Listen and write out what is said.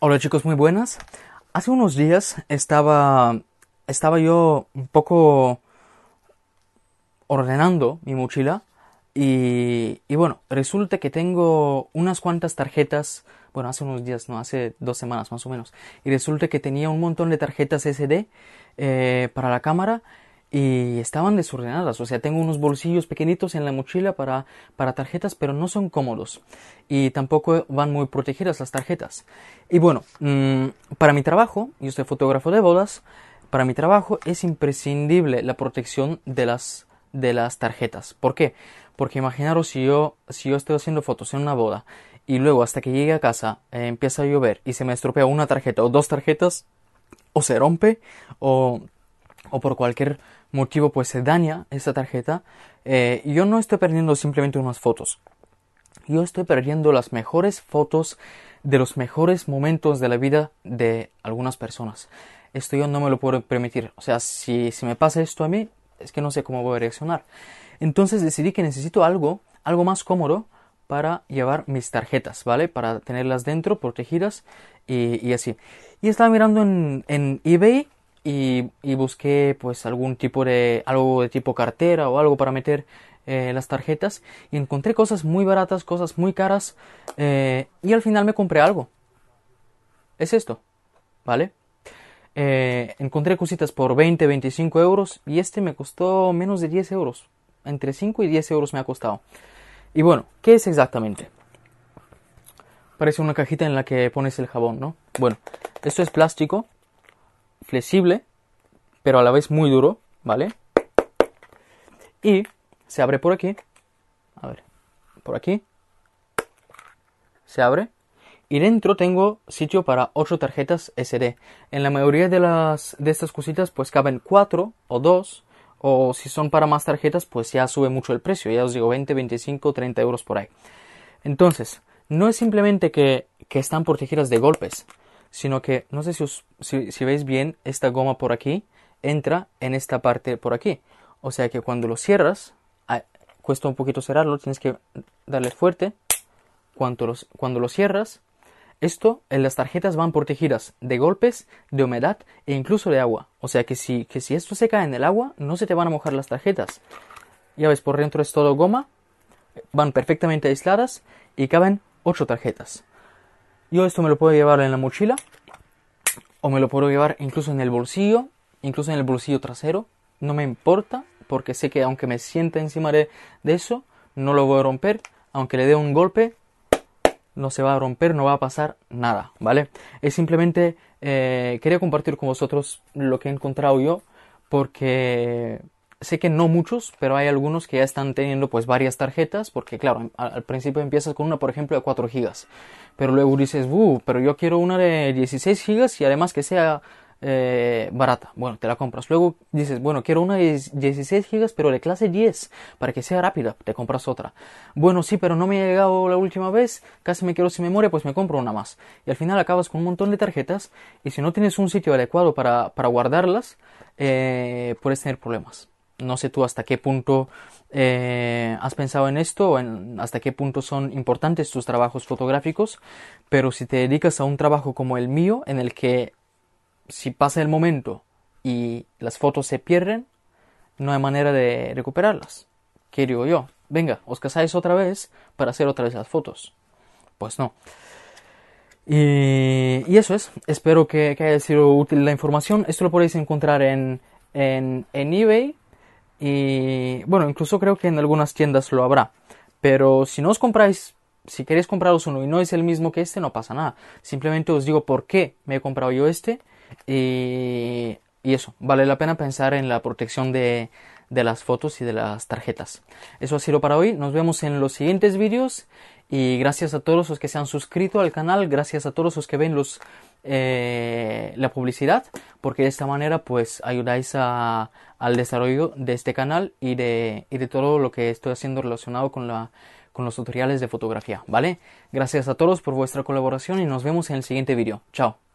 Hola chicos, muy buenas. Hace unos días estaba, estaba yo un poco ordenando mi mochila y, bueno, resulta que tengo unas cuantas tarjetas, bueno, hace unos días, no, hace dos semanas más o menos, y resulta que tenía un montón de tarjetas SD eh, para la cámara y estaban desordenadas. O sea, tengo unos bolsillos pequeñitos en la mochila para, para tarjetas, pero no son cómodos y tampoco van muy protegidas las tarjetas. Y bueno, mm, para mi trabajo, yo soy fotógrafo de bodas, para mi trabajo es imprescindible la protección de las, de las tarjetas. ¿Por qué? Porque imaginaros si yo, si yo estoy haciendo fotos en una boda y luego hasta que llegue a casa eh, empieza a llover y se me estropea una tarjeta o dos tarjetas o se rompe o, o por cualquier motivo pues se daña esta tarjeta, eh, yo no estoy perdiendo simplemente unas fotos. Yo estoy perdiendo las mejores fotos de los mejores momentos de la vida de algunas personas. Esto yo no me lo puedo permitir. O sea, si, si me pasa esto a mí, es que no sé cómo voy a reaccionar. Entonces decidí que necesito algo, algo más cómodo para llevar mis tarjetas, ¿vale? Para tenerlas dentro, protegidas y, así. Y estaba mirando en eBay y, busqué pues algún tipo de algo de tipo cartera o algo para meter eh, las tarjetas y encontré cosas muy baratas, cosas muy caras eh, y al final me compré algo. Es esto, ¿vale? Eh, encontré cositas por 20, 25 euros y este me costó menos de 10 euros. Entre 5 y 10 euros me ha costado. Y bueno, ¿qué es exactamente? Parece una cajita en la que pones el jabón, ¿no? Bueno, esto es plástico flexible, pero a la vez muy duro, ¿vale? Y se abre por aquí. A ver, por aquí. Se abre. Y dentro tengo sitio para 8 tarjetas SD. En la mayoría de, las, de estas cositas pues caben 4 o 2. O si son para más tarjetas pues ya sube mucho el precio. Ya os digo 20, 25, 30 euros por ahí. Entonces, no es simplemente que, que están protegidas de golpes sino que no sé si, si, veis bien, esta goma por aquí entra en esta parte por aquí. O sea que cuando lo cierras, ah, cuesta un poquito cerrarlo, tienes que darle fuerte. Cuando lo, cuando lo cierras, esto en las tarjetas van protegidas de golpes, de humedad e incluso de agua. O sea que si, que si esto se cae en el agua, no se te van a mojar las tarjetas. Ya ves, por dentro es todo goma, van perfectamente aisladas y caben 8 tarjetas. Yo esto me lo puedo llevar en la mochila o me lo puedo llevar incluso en el bolsillo, incluso en el bolsillo trasero. No me importa porque sé que aunque me sienta encima de, eso, no lo voy a romper. Aunque le dé un golpe, no se va a romper, no va a pasar nada, ¿vale? Es simplemente, eh, quería compartir con vosotros lo que he encontrado yo porque sé que no muchos, pero hay algunos que ya están teniendo pues varias tarjetas, porque claro, al, principio empiezas con una, por ejemplo, de 4 gigas, pero luego dices, uh, pero yo quiero una de 16 gigas y además que sea eh, barata. Bueno, te la compras. Luego dices, bueno, quiero una de 16 gigas, pero de clase 10, para que sea rápida, te compras otra. Bueno, sí, pero no me ha llegado la última vez, casi me quedo sin memoria, pues me compro una más. Y al final acabas con un montón de tarjetas, y si no tienes un sitio adecuado para, para guardarlas, eh, puedes tener problemas. No sé tú hasta qué punto eh, has pensado en esto o hasta qué punto son importantes tus trabajos fotográficos, pero si te dedicas a un trabajo como el mío, en el que si pasa el momento y las fotos se pierden, no hay manera de recuperarlas. ¿Qué digo yo? Venga, os casáis otra vez para hacer otra vez las fotos. Pues no. Y, eso es. Espero que, haya sido útil la información. Esto lo podéis encontrar en eBay y bueno, incluso creo que en algunas tiendas lo habrá. Pero si no os compráis, si queréis compraros uno y no es el mismo que este, no pasa nada. Simplemente os digo por qué me he comprado yo este. Y, eso, vale la pena pensar en la protección de, las fotos y de las tarjetas. Eso ha sido para hoy. Nos vemos en los siguientes vídeos. Y gracias a todos los que se han suscrito al canal, gracias a todos los que ven los, eh, la publicidad, porque de esta manera pues ayudáis a al desarrollo de este canal y de, y de todo lo que estoy haciendo relacionado con, la, con los tutoriales de fotografía, ¿vale? Gracias a todos por vuestra colaboración y nos vemos en el siguiente vídeo. Chao.